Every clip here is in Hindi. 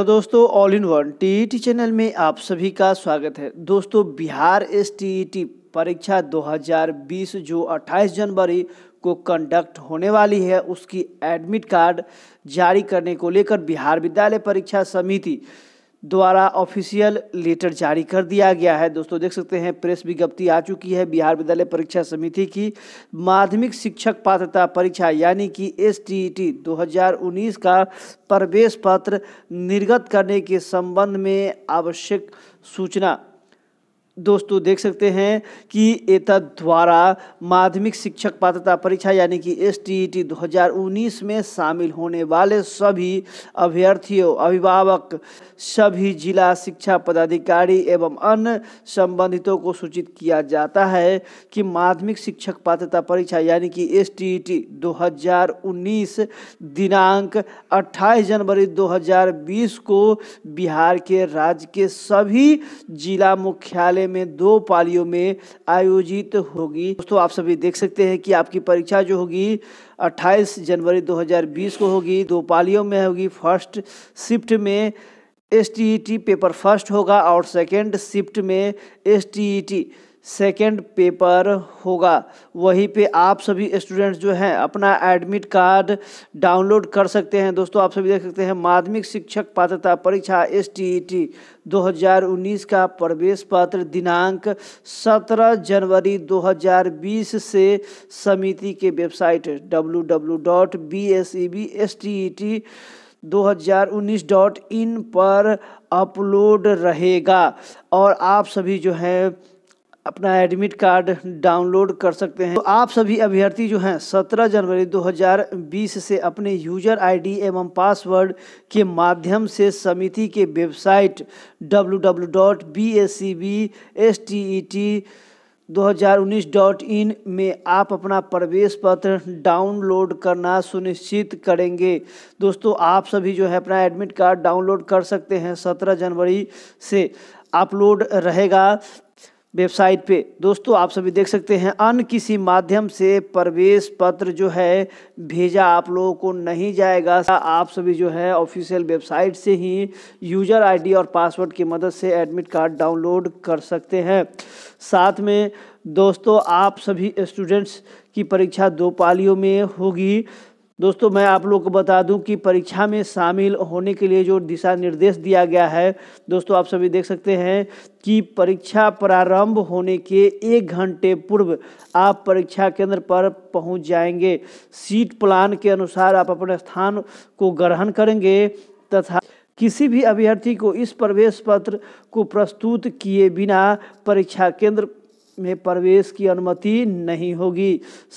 तो दोस्तों all in one T channel में आप सभी का स्वागत है दोस्तों बिहार एस e परीक्षा 2020 जो 28 जनवरी को कंडक्ट होने वाली है उसकी एडमिट कार्ड जारी करने को लेकर बिहार विद्यालय परीक्षा समिति द्वारा ऑफिशियल लेटर जारी कर दिया गया है दोस्तों देख सकते हैं प्रेस विज्ञप्ति आ चुकी है बिहार विद्यालय परीक्षा समिति की माध्यमिक शिक्षक पात्रता परीक्षा यानी कि एस टी टी दो का प्रवेश पत्र निर्गत करने के संबंध में आवश्यक सूचना दोस्तों देख सकते हैं कि एतद द्वारा माध्यमिक शिक्षक पात्रता परीक्षा यानी कि एस टी ई टी दो में शामिल होने वाले सभी अभ्यर्थियों अभिभावक सभी जिला शिक्षा पदाधिकारी एवं अन्य संबंधितों को सूचित किया जाता है कि माध्यमिक शिक्षक पात्रता परीक्षा यानी कि एस टी ई टी दो दिनांक 28 जनवरी 2020 को बिहार के राज्य के सभी जिला मुख्यालय विद्यालय में दो पालियों में आयोजित होगी दोस्तों आप सभी देख सकते हैं कि आपकी परीक्षा जो होगी 28 जनवरी 2020 को होगी दो पालियों में होगी फर्स्ट शिफ्ट में एस पेपर फर्स्ट होगा और सेकेंड शिफ्ट में एस सेकेंड पेपर होगा वहीं पे आप सभी स्टूडेंट्स जो हैं अपना एडमिट कार्ड डाउनलोड कर सकते हैं दोस्तों आप सभी देख सकते हैं माध्यमिक शिक्षक पात्रता परीक्षा एस टी ई टी 2019 का प्रवेश पत्र दिनांक 17 जनवरी 2020 से समिति के website W W dot B S E B S T E T 2019.in पर अपलोड रहेगा और आप सभी जो हैं अपना एडमिट कार्ड डाउनलोड कर सकते हैं तो आप सभी अभ्यर्थी जो हैं 17 जनवरी 2020 से अपने यूजर आईडी एवं पासवर्ड के माध्यम से समिति के वेबसाइट www.bacbstet 2019.in में आप अपना प्रवेश पत्र डाउनलोड करना सुनिश्चित करेंगे दोस्तों आप सभी जो है अपना एडमिट कार्ड डाउनलोड कर सकते हैं 17 जनवरी से अपलोड रहेगा वेबसाइट पे दोस्तों आप सभी देख सकते हैं अन्य किसी माध्यम से प्रवेश पत्र जो है भेजा आप लोगों को नहीं जाएगा आप सभी जो है ऑफिशियल वेबसाइट से ही यूजर आईडी और पासवर्ड की मदद से एडमिट कार्ड डाउनलोड कर सकते हैं साथ में दोस्तों आप सभी स्टूडेंट्स की परीक्षा दो पालियों में होगी दोस्तों मैं आप लोग को बता दूं कि परीक्षा में शामिल होने के लिए जो दिशा निर्देश दिया गया है दोस्तों आप सभी देख सकते हैं कि परीक्षा प्रारंभ होने के एक घंटे पूर्व आप परीक्षा केंद्र पर पहुंच जाएंगे सीट प्लान के अनुसार आप अपने स्थान को ग्रहण करेंगे तथा किसी भी अभ्यर्थी को इस प्रवेश पत्र को प्रस्तुत किए बिना परीक्षा केंद्र में प्रवेश की अनुमति नहीं होगी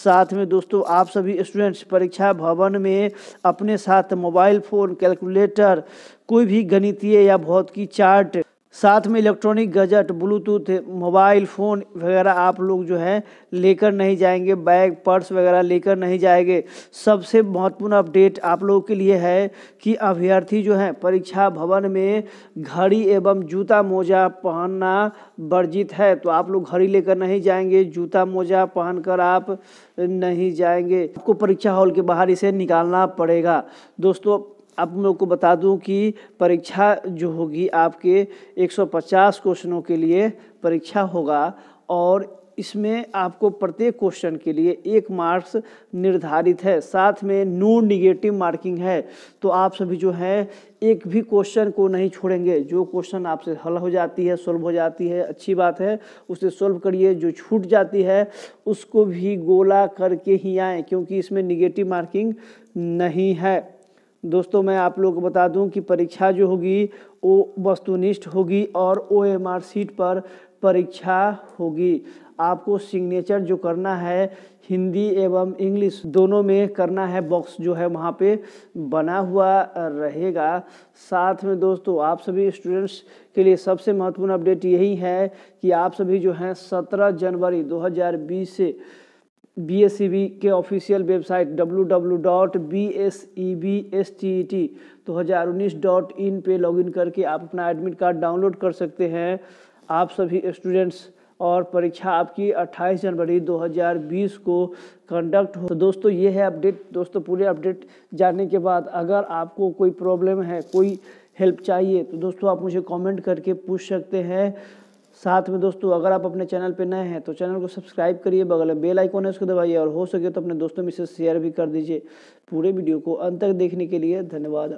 साथ में दोस्तों आप सभी स्टूडेंट्स परीक्षा भवन में अपने साथ मोबाइल फ़ोन कैलकुलेटर कोई भी गणितीय या भौतिकी चार्ट साथ में electronic gadget Bluetooth mobile phone वगैरह आप लोग जो है लेकर नहीं जाएंगे बैग पर्स वगैरह लेकर नहीं जाएंगे सबसे महत्वपूर्ण अपडेट आप लोगों के लिए है कि अभ्यर्थी जो है परीक्षा भवन में घड़ी एवं जूता मोजा पहनना वर्जित है तो आप लोग घड़ी लेकर नहीं जाएंगे जूता मोजा पहन आप नहीं जाएंगे आपको परीक्षा हॉल के बाहर इसे निकालना पड़ेगा दोस्तों अब मैं को बता दूं कि परीक्षा जो होगी आपके 150 क्वेश्चनों के लिए परीक्षा होगा और इसमें आपको प्रत्येक क्वेश्चन के लिए एक मार्क्स निर्धारित है साथ में नो निगेटिव मार्किंग है तो आप सभी जो है एक भी क्वेश्चन को नहीं छोड़ेंगे जो क्वेश्चन आपसे हल हो जाती है सोल्व हो जाती है अच्छी बात है उसे सोल्व करिए जो छूट जाती है उसको भी गोला करके ही आए क्योंकि इसमें निगेटिव मार्किंग नहीं है दोस्तों मैं आप लोग को बता दूं कि परीक्षा जो होगी वो वस्तुनिष्ठ होगी और ओ एम आर सीट पर परीक्षा होगी आपको सिग्नेचर जो करना है हिंदी एवं इंग्लिश दोनों में करना है बॉक्स जो है वहाँ पे बना हुआ रहेगा साथ में दोस्तों आप सभी स्टूडेंट्स के लिए सबसे महत्वपूर्ण अपडेट यही है कि आप सभी जो हैं 17 जनवरी 2020 से बी e के official website W W dot B S E B S T E T दो हज़ार उन्नीस डॉट इन पर लॉगिन करके आप अपना एडमिट कार्ड डाउनलोड कर सकते हैं आप सभी स्टूडेंट्स और परीक्षा आपकी 28 जनवरी 2020 को कंडक्ट हो तो दोस्तों ये है अपडेट दोस्तों पूरे अपडेट जानने के बाद अगर आपको कोई प्रॉब्लम है कोई हेल्प चाहिए तो दोस्तों आप मुझे कमेंट करके पूछ सकते हैं साथ में दोस्तों अगर आप अपने चैनल पर नए हैं तो चैनल को सब्सक्राइब करिए बगल में बेल आइकॉन है उसको दबाइए और हो सके तो अपने दोस्तों में इसे शेयर भी कर दीजिए पूरे वीडियो को अंत तक देखने के लिए धन्यवाद